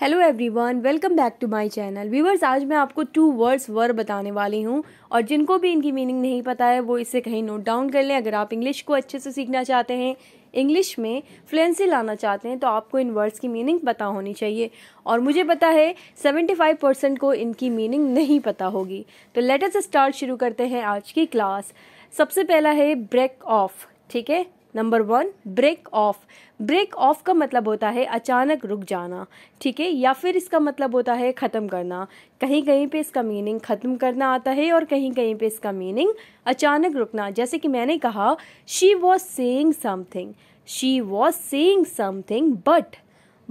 hello everyone welcome back to my channel viewers आज मैं आपको टू वर्ड्स वर बताने वाली हूँ और जिनको भी इनकी मीनिंग नहीं पता है वो इसे कहीं नोट डाउन कर लें अगर आप इंग्लिश को अच्छे से सीखना चाहते हैं इंग्लिश में फ्लुएंसी लाना चाहते हैं तो आपको इन वर्ड्स की मीनिंग पता होनी चाहिए और मुझे पता है 75 परसेंट को इनकी मीनिंग नहीं पता होगी तो लेटेस्ट स्टार्ट शुरू करते हैं आज की क्लास सबसे पहला है ब्रेक ऑफ ठीक है number one break off break off का मतलब होता है अचानक रुक जाना ठीक है या फिर इसका मतलब होता है ख़त्म करना कहीं कहीं पे इसका मीनिंग ख़त्म करना आता है और कहीं कहीं पे इसका मीनिंग अचानक रुकना जैसे कि मैंने कहा she was saying something she was saying something but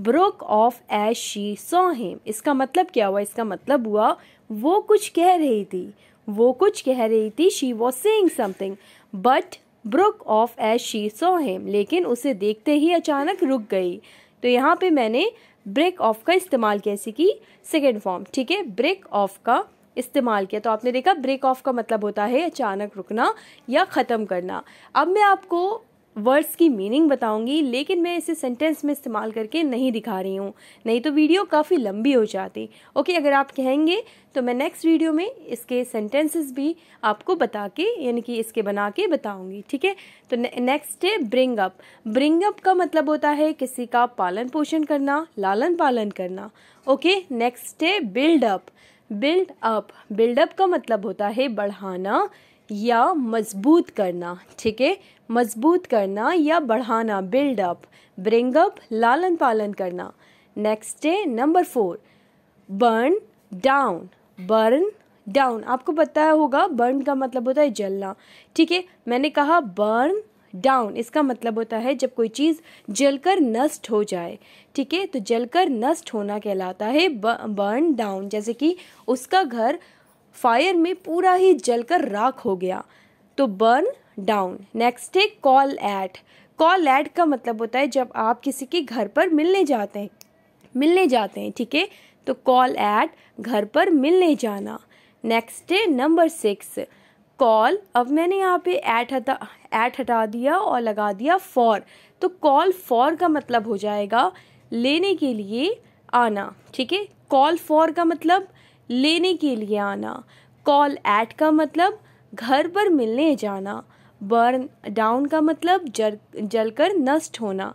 broke off as she saw him इसका मतलब क्या हुआ इसका मतलब हुआ वो कुछ कह रही थी वो कुछ कह रही थी she was saying something but broke off as she saw him लेकिन उसे देखते ही अचानक रुक गई तो यहाँ पे मैंने ब्रेक ऑफ का इस्तेमाल कैसे की सेकेंड फॉर्म ठीक है ब्रेक ऑफ का इस्तेमाल किया तो आपने देखा ब्रेक ऑफ का मतलब होता है अचानक रुकना या ख़त्म करना अब मैं आपको वर्ड्स की मीनिंग बताऊंगी लेकिन मैं इसे सेंटेंस में इस्तेमाल करके नहीं दिखा रही हूँ नहीं तो वीडियो काफ़ी लंबी हो जाती ओके अगर आप कहेंगे तो मैं नेक्स्ट वीडियो में इसके सेंटेंसेस भी आपको बता के यानी कि इसके बना के बताऊंगी ठीक है तो नेक्स्ट है ब्रिंग अप ब्रिंग अप का मतलब होता है किसी का पालन पोषण करना लालन पालन करना ओके नेक्स्ट है बिल्डअप बिल्ड अप बिल्डअप का मतलब होता है बढ़ाना या मजबूत करना ठीक है मजबूत करना या बढ़ाना बिल्ड अप ब्रिंग अप लालन पालन करना नेक्स्ट है number four burn down burn down आपको पता होगा बर्न का मतलब होता है जलना ठीक है मैंने कहा बर्न डाउन इसका मतलब होता है जब कोई चीज़ जलकर नष्ट हो जाए ठीक है तो जलकर नष्ट होना कहलाता है बर्न डाउन जैसे कि उसका घर फायर में पूरा ही जलकर राख हो गया तो बर्न डाउन नेक्स्ट है कॉल एट कॉल एट का मतलब होता है जब आप किसी के घर पर मिलने जाते हैं मिलने जाते हैं ठीक है तो कॉल एट घर पर मिलने जाना नेक्स्ट है नंबर सिक्स कॉल अब मैंने यहाँ पे ऐट हटा ऐट हटा दिया और लगा दिया फॉर तो कॉल फॉर का मतलब हो जाएगा लेने के लिए आना ठीक है कॉल फॉर का मतलब लेने के लिए आना कॉल एट का मतलब घर पर मिलने जाना बर्न डाउन का मतलब जल जलकर नष्ट होना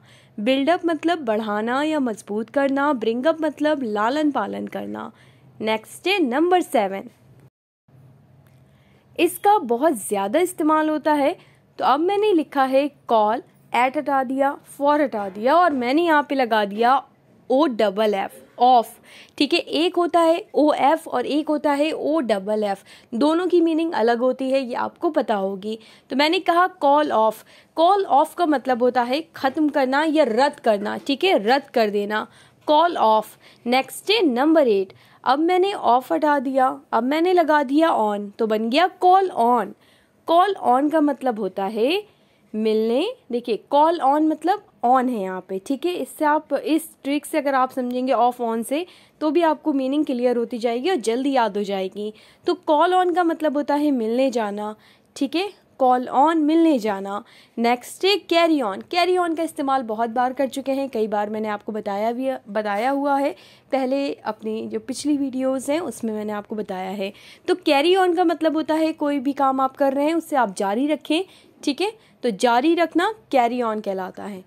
बिल्डअप मतलब बढ़ाना या मजबूत करना ब्रिंगअप मतलब लालन पालन करना नेक्स्ट है नंबर सेवन इसका बहुत ज़्यादा इस्तेमाल होता है तो अब मैंने लिखा है कॉल एट हटा दिया फॉर हटा दिया और मैंने यहाँ पे लगा दिया ओ डबल एफ़ ऑफ ठीक है एक होता है ओ एफ और एक होता है ओ डबल एफ दोनों की मीनिंग अलग होती है ये आपको पता होगी तो मैंने कहा कॉल ऑफ कॉल ऑफ का मतलब होता है ख़त्म करना या रद्द करना ठीक है रद्द कर देना कॉल ऑफ नेक्स्ट है नंबर एट अब मैंने ऑफ हटा दिया अब मैंने लगा दिया ऑन तो बन गया कॉल ऑन कॉल ऑन का मतलब होता है मिलने देखिए कॉल ऑन मतलब ऑन है यहाँ पे ठीक है इससे आप इस ट्रिक से अगर आप समझेंगे ऑफ ऑन से तो भी आपको मीनिंग क्लियर होती जाएगी और जल्दी याद हो जाएगी तो कॉल ऑन का मतलब होता है मिलने जाना ठीक है कॉल ऑन मिलने जाना next day carry on carry on का इस्तेमाल बहुत बार कर चुके हैं कई बार मैंने आपको बताया भी बताया हुआ है पहले अपनी जो पिछली वीडियोस हैं उसमें मैंने आपको बताया है तो कैरी ऑन का मतलब होता है कोई भी काम आप कर रहे हैं उससे आप जारी रखें ठीक है तो जारी रखना कैरी ऑन कहलाता है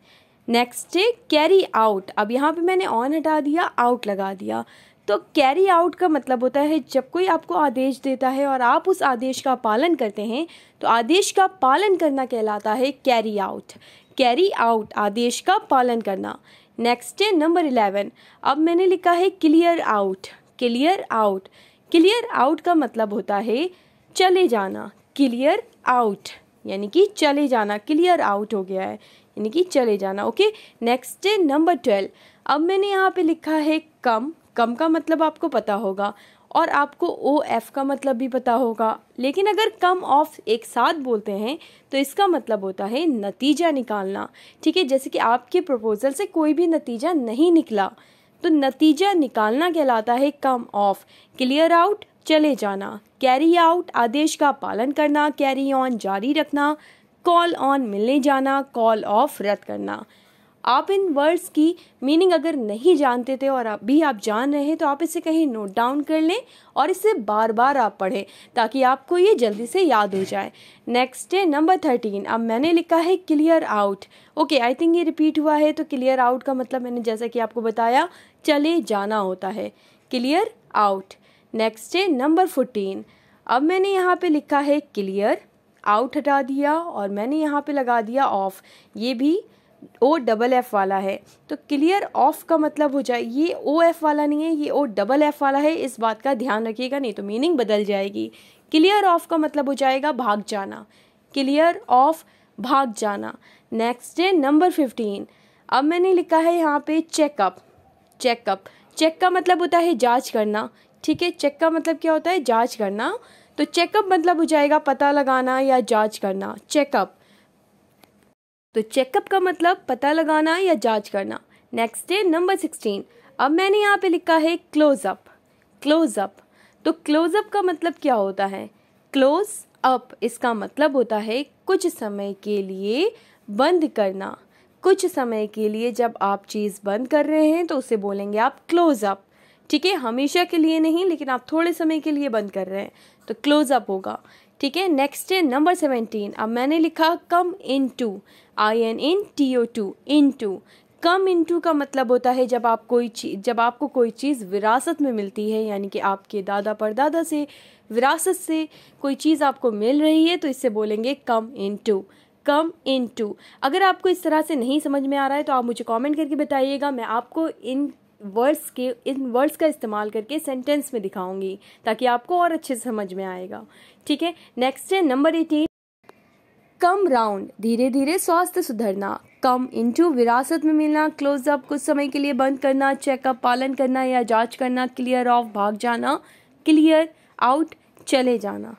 नेक्स्ट है कैरी आउट अब यहाँ पे मैंने ऑन हटा दिया आउट लगा दिया तो कैरी आउट का मतलब होता है जब कोई आपको आदेश देता है और आप उस आदेश का पालन करते हैं तो आदेश का पालन करना कहलाता है कैरी आउट कैरी आउट आदेश का पालन करना नेक्स्ट है नंबर इलेवन अब मैंने लिखा है clear out clear out clear out का मतलब होता है चले जाना क्लियर आउट यानी कि चले जाना क्लियर आउट हो गया है यानी कि चले जाना ओके नेक्स्ट नंबर ट्वेल्व अब मैंने यहाँ पे लिखा है कम कम का मतलब आपको पता होगा और आपको ओ एफ का मतलब भी पता होगा लेकिन अगर कम ऑफ एक साथ बोलते हैं तो इसका मतलब होता है नतीजा निकालना ठीक है जैसे कि आपके प्रपोज़ल से कोई भी नतीजा नहीं निकला तो नतीजा निकालना कहलाता है कम ऑफ क्लियर आउट चले जाना कैरी आउट आदेश का पालन करना कैरी ऑन जारी रखना कॉल ऑन मिलने जाना कॉल ऑफ रद्द करना आप इन वर्ड्स की मीनिंग अगर नहीं जानते थे और अभी आप जान रहे हैं तो आप इसे कहीं नोट डाउन कर लें और इसे बार बार आप पढ़ें ताकि आपको ये जल्दी से याद हो जाए नेक्स्ट है नंबर थर्टीन अब मैंने लिखा है clear out okay I think ये रिपीट हुआ है तो क्लियर आउट का मतलब मैंने जैसा कि आपको बताया चले जाना होता है क्लियर आउट नेक्स्ट है नंबर फोर्टीन अब मैंने यहाँ पे लिखा है क्लियर आउट हटा दिया और मैंने यहाँ पे लगा दिया ऑफ़ ये भी ओ डबल एफ़ वाला है तो क्लियर ऑफ का मतलब हो जाए ये ओ एफ़ वाला नहीं है ये ओ डबल एफ़ वाला है इस बात का ध्यान रखिएगा नहीं तो मीनिंग बदल जाएगी क्लियर ऑफ का मतलब हो जाएगा भाग जाना क्लियर ऑफ भाग जाना नेक्स्ट है नंबर फिफ्टीन अब मैंने लिखा है यहाँ पे चेकअप चेकअप चेक का मतलब होता है जांच करना ठीक है चेक का मतलब क्या होता है जांच करना तो चेकअप मतलब हो जाएगा पता लगाना या जांच करना चेकअप तो चेकअप का मतलब पता लगाना या जांच करना नेक्स्ट है नंबर सिक्सटीन अब मैंने यहाँ पे लिखा है क्लोजअप क्लोजअप तो क्लोजअप का मतलब क्या होता है क्लोज अप इसका मतलब होता है कुछ समय के लिए बंद करना कुछ समय के लिए जब आप चीज़ बंद कर रहे हैं तो उसे बोलेंगे आप क्लोज अप ठीक है हमेशा के लिए नहीं लेकिन आप थोड़े समय के लिए बंद कर रहे हैं तो क्लोज अप होगा ठीक है नेक्स्ट है नंबर सेवेंटीन अब मैंने लिखा come in to I N in T O to into come in to का मतलब होता है जब आप कोई चीज़ जब आपको कोई चीज़ विरासत में मिलती है यानी कि आपके दादा परदादा से विरासत से कोई चीज़ आपको मिल रही है तो इससे बोलेंगे कम in into come in to अगर आपको इस तरह से नहीं समझ में आ रहा है तो आप मुझे कमेंट करके बताइएगा मैं आपको इन वर्ड्स के इन वर्ड्स का इस्तेमाल करके सेंटेंस में दिखाऊंगी ताकि आपको और अच्छे से समझ में आएगा ठीक है नेक्स्ट है नंबर एटीन कम राउंड धीरे धीरे स्वास्थ्य सुधरना कम इंटू विरासत में मिलना क्लोजअप कुछ समय के लिए बंद करना चेकअप पालन करना या जांच करना क्लियर ऑफ भाग जाना क्लियर आउट चले जाना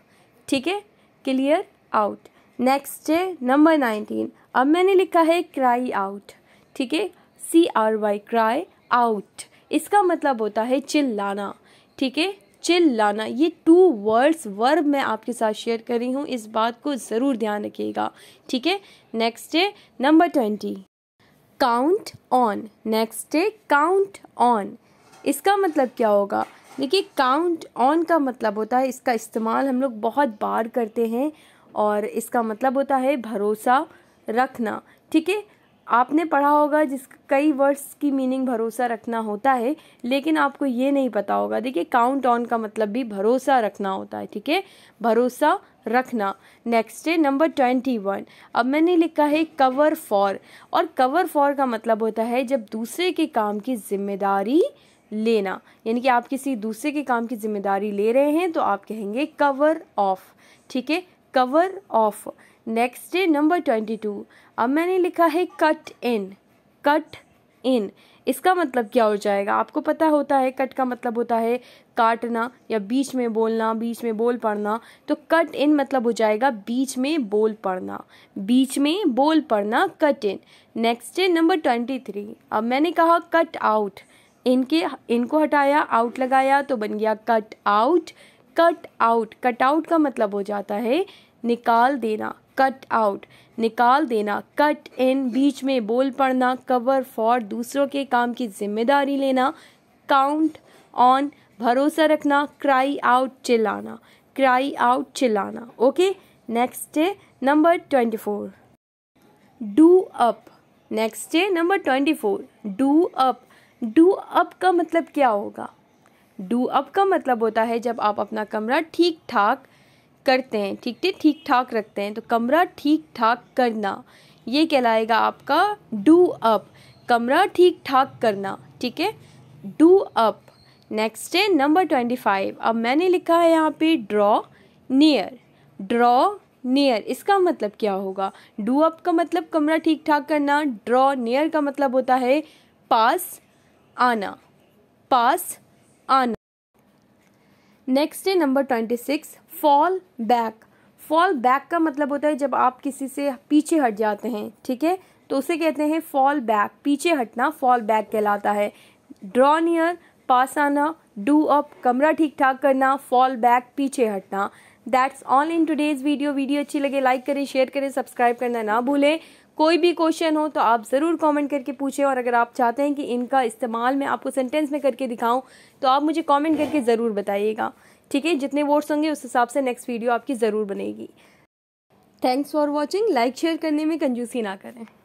ठीक है क्लियर आउट नेक्स्ट है नंबर नाइनटीन अब मैंने लिखा है क्राई आउट ठीक है C R Y cry out इसका मतलब होता है चिल्लाना ठीक है चिल्लाना ये टू वर्ड्स वर्ब मैं आपके साथ शेयर कर रही हूँ इस बात को ज़रूर ध्यान रखिएगा ठीक है नेक्स्ट है number twenty count on next है काउंट ऑन इसका मतलब क्या होगा देखिए काउंट ऑन का मतलब होता है इसका इस्तेमाल हम लोग बहुत बार करते हैं और इसका मतलब होता है भरोसा रखना ठीक है आपने पढ़ा होगा जिस कई वर्ड्स की मीनिंग भरोसा रखना होता है लेकिन आपको ये नहीं पता होगा देखिए काउंट ऑन का मतलब भी भरोसा रखना होता है ठीक है भरोसा रखना नेक्स्ट है नंबर ट्वेंटी वन अब मैंने लिखा है कवर फॉर और कवर फॉर का मतलब होता है जब दूसरे के काम की जिम्मेदारी लेना यानी कि आप किसी दूसरे के काम की जिम्मेदारी ले रहे हैं तो आप कहेंगे कवर ऑफ ठीक है cover off next day number twenty two अब मैंने लिखा है कट इन कट इन इसका मतलब क्या हो जाएगा आपको पता होता है कट का मतलब होता है काटना या बीच में बोलना बीच में बोल पढ़ना तो कट इन मतलब हो जाएगा बीच में बोल पढ़ना बीच में बोल पढ़ना कट इन नेक्स्ट है नंबर ट्वेंटी थ्री अब मैंने कहा कट आउट इनके इनको हटाया आउट लगाया तो बन गया cut out cut out cut out का मतलब हो जाता है निकाल देना कट आउट निकाल देना कट इन बीच में बोल पड़ना कवर फॉर दूसरों के काम की जिम्मेदारी लेना काउंट ऑन भरोसा रखना क्राई आउट चिल्लाना क्राई आउट चिल्लाना ओके नेक्स्ट है number twenty four do up next है number twenty four do up do up का मतलब क्या होगा डू अप का मतलब होता है जब आप अपना कमरा ठीक ठाक करते हैं ठीक ठीक ठीक ठाक रखते हैं तो कमरा ठीक ठाक करना ये कहलाएगा आपका डू अप कमरा ठीक ठाक करना ठीक है डू अप नेक्स्ट है नंबर ट्वेंटी फाइव अब मैंने लिखा है यहाँ पे ड्रॉ नियर ड्रॉ नियर इसका मतलब क्या होगा डू अप का मतलब कमरा ठीक ठाक करना ड्रॉ नियर का मतलब होता है पास आना पास आना नेक्स्ट है number twenty six fall back fall back का मतलब होता है जब आप किसी से पीछे हट जाते हैं ठीक है तो उसे कहते हैं फॉल बैक पीछे हटना फॉल बैक कहलाता है ड्रॉ नियर पास आना डू अप कमरा ठीक ठाक करना फॉल बैक पीछे हटना that's all in today's video video अच्छी लगे लाइक करें शेयर करें सब्सक्राइब करना ना भूलें कोई भी क्वेश्चन हो तो आप ज़रूर कमेंट करके पूछें और अगर आप चाहते हैं कि इनका इस्तेमाल मैं आपको सेंटेंस में करके दिखाऊं तो आप मुझे कमेंट करके ज़रूर बताइएगा ठीक है जितने वर्ड्स होंगे उस हिसाब से नेक्स्ट वीडियो आपकी ज़रूर बनेगी thanks for watching like share करने में कंजूसी ना करें